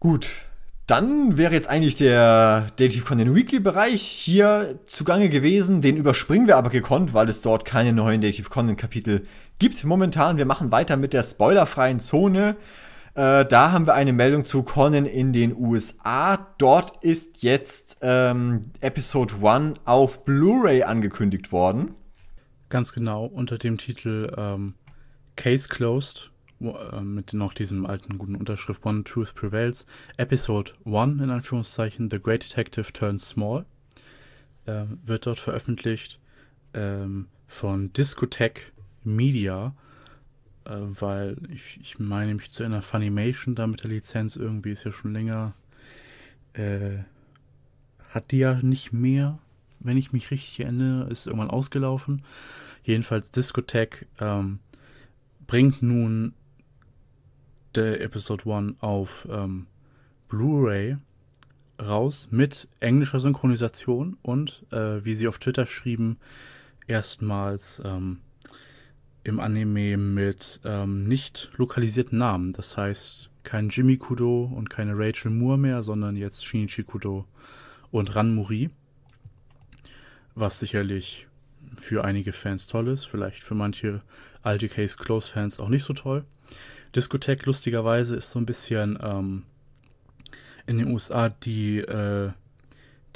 Gut, dann wäre jetzt eigentlich der Native Content Weekly Bereich hier zugange gewesen. Den überspringen wir aber gekonnt, weil es dort keine neuen Native Content Kapitel gibt momentan. Wir machen weiter mit der spoilerfreien Zone. Äh, da haben wir eine Meldung zu Conan in den USA. Dort ist jetzt ähm, Episode 1 auf Blu-ray angekündigt worden. Ganz genau, unter dem Titel ähm, Case Closed. Äh, mit noch diesem alten guten Unterschrift One Truth Prevails, Episode 1 in Anführungszeichen, The Great Detective Turns Small, äh, wird dort veröffentlicht ähm, von Discotech Media, äh, weil ich, ich, meine mich zu einer Funimation da mit der Lizenz irgendwie ist ja schon länger, äh, hat die ja nicht mehr, wenn ich mich richtig erinnere, ist irgendwann ausgelaufen. Jedenfalls Discotech ähm, bringt nun der Episode 1 auf ähm, Blu-ray raus mit englischer Synchronisation und, äh, wie sie auf Twitter schrieben, erstmals ähm, im Anime mit ähm, nicht lokalisierten Namen. Das heißt, kein Jimmy Kudo und keine Rachel Moore mehr, sondern jetzt Shinichi Kudo und Ran Muri. Was sicherlich für einige Fans toll ist, vielleicht für manche alte Case Close Fans auch nicht so toll. Discotheque lustigerweise ist so ein bisschen ähm, in den USA die, äh,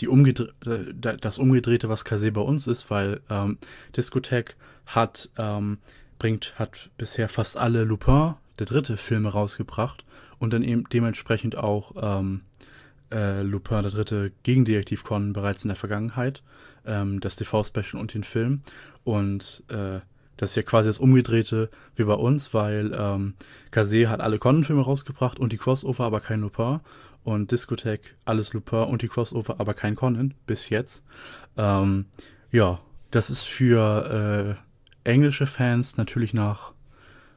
die umgedre das Umgedrehte, was Kase bei uns ist, weil ähm, Discotech hat, ähm, bringt, hat bisher fast alle Lupin, der dritte, Filme rausgebracht und dann eben dementsprechend auch ähm, äh, Lupin der Dritte gegen Detektiv Con bereits in der Vergangenheit, ähm, das TV-Special und den Film. Und äh, das ist ja quasi das Umgedrehte wie bei uns, weil ähm, Kase hat alle Conan-Filme rausgebracht und die Crossover, aber kein Lupin. Und Discotech alles Lupin und die Crossover, aber kein Conan, bis jetzt. Ähm, ja, das ist für äh, englische Fans natürlich nach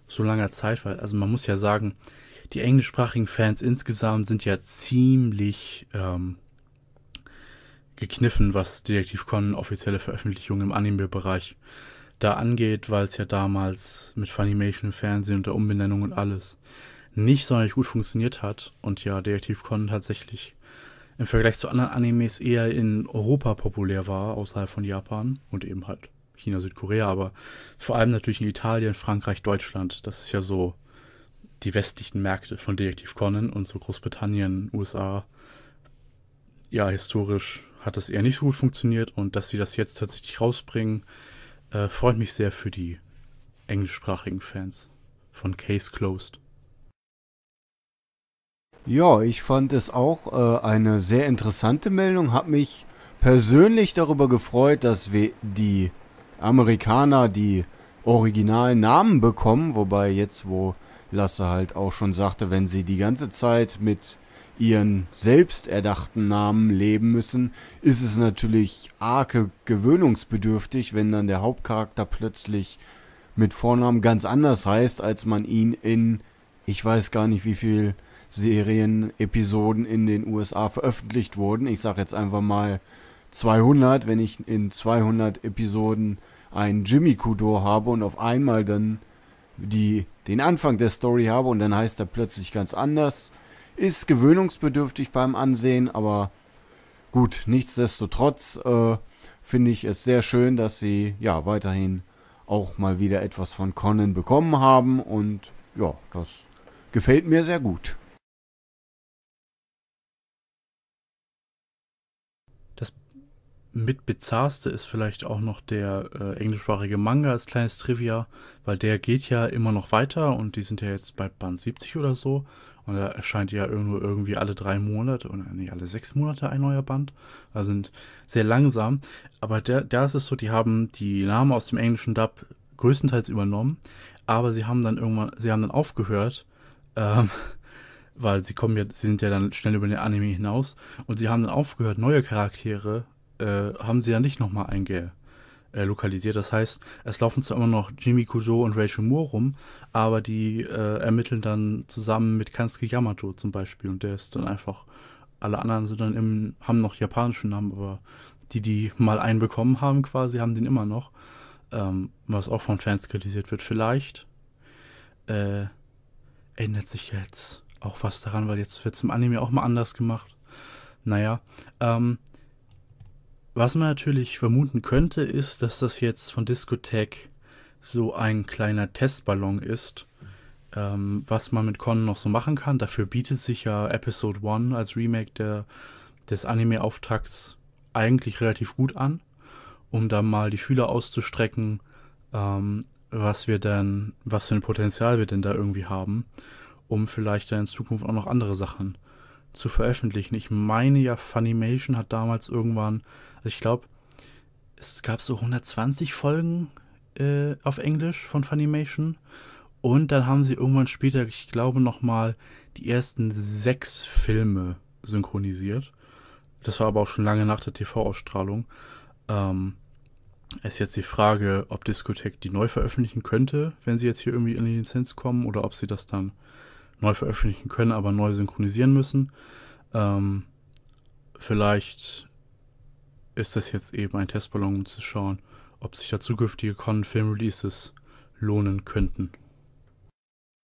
so langer Zeit, weil, also man muss ja sagen, die englischsprachigen Fans insgesamt sind ja ziemlich ähm, gekniffen, was Detektiv Conan offizielle Veröffentlichungen im Anime-Bereich da angeht, weil es ja damals mit Funimation, Fernsehen und der Umbenennung und alles nicht sonderlich gut funktioniert hat und ja Detektiv Conan tatsächlich im Vergleich zu anderen Animes eher in Europa populär war, außerhalb von Japan und eben halt China, Südkorea, aber vor allem natürlich in Italien, Frankreich, Deutschland. Das ist ja so die westlichen Märkte von Detektiv Conan und so Großbritannien, USA. Ja, historisch hat das eher nicht so gut funktioniert und dass sie das jetzt tatsächlich rausbringen, äh, freut mich sehr für die englischsprachigen Fans von Case Closed. Ja, ich fand es auch äh, eine sehr interessante Meldung. Hat mich persönlich darüber gefreut, dass wir die Amerikaner die originalen Namen bekommen. Wobei jetzt, wo Lasse halt auch schon sagte, wenn sie die ganze Zeit mit ihren selbsterdachten Namen leben müssen, ist es natürlich arke gewöhnungsbedürftig, wenn dann der Hauptcharakter plötzlich mit Vornamen ganz anders heißt, als man ihn in, ich weiß gar nicht wie viel Serien, Episoden in den USA veröffentlicht wurden. Ich sage jetzt einfach mal 200, wenn ich in 200 Episoden einen Jimmy Kudo habe und auf einmal dann die, den Anfang der Story habe und dann heißt er plötzlich ganz anders ist gewöhnungsbedürftig beim Ansehen, aber gut, nichtsdestotrotz äh, finde ich es sehr schön, dass sie ja weiterhin auch mal wieder etwas von Conan bekommen haben und ja, das gefällt mir sehr gut. Das mit bizarrste ist vielleicht auch noch der äh, englischsprachige Manga als kleines Trivia, weil der geht ja immer noch weiter und die sind ja jetzt bei Band 70 oder so und da erscheint ja nur irgendwie alle drei Monate oder nee, alle sechs Monate ein neuer Band. Also sind sehr langsam. Aber da ist es so, die haben die Namen aus dem englischen Dub größtenteils übernommen, aber sie haben dann irgendwann, sie haben dann aufgehört, ähm, weil sie kommen ja, sie sind ja dann schnell über den Anime hinaus und sie haben dann aufgehört, neue Charaktere äh, haben sie ja nicht nochmal einge, äh, lokalisiert. Das heißt, es laufen zwar immer noch Jimmy Kujo und Rachel Moore rum, aber die äh, ermitteln dann zusammen mit Kansuke Yamato zum Beispiel und der ist dann einfach, alle anderen sind dann im, haben noch japanischen Namen, aber die, die mal einen bekommen haben quasi, haben den immer noch. Ähm, was auch von Fans kritisiert wird. Vielleicht äh, ändert sich jetzt auch was daran, weil jetzt wird es im Anime auch mal anders gemacht. Naja, ähm, was man natürlich vermuten könnte, ist, dass das jetzt von Discotech so ein kleiner Testballon ist, ähm, was man mit Con noch so machen kann. Dafür bietet sich ja Episode 1 als Remake der, des Anime-Auftakts eigentlich relativ gut an, um da mal die Fühler auszustrecken, ähm, was wir denn, was für ein Potenzial wir denn da irgendwie haben, um vielleicht dann in Zukunft auch noch andere Sachen zu veröffentlichen. Ich meine ja, Funimation hat damals irgendwann, also ich glaube, es gab so 120 Folgen äh, auf Englisch von Funimation. Und dann haben sie irgendwann später, ich glaube, nochmal die ersten sechs Filme synchronisiert. Das war aber auch schon lange nach der TV-Ausstrahlung. Ähm, ist jetzt die Frage, ob Discotech die neu veröffentlichen könnte, wenn sie jetzt hier irgendwie in die Lizenz kommen, oder ob sie das dann neu veröffentlichen können, aber neu synchronisieren müssen. Ähm, vielleicht ist das jetzt eben ein Testballon, um zu schauen, ob sich da zukünftige Con-Film-Releases lohnen könnten.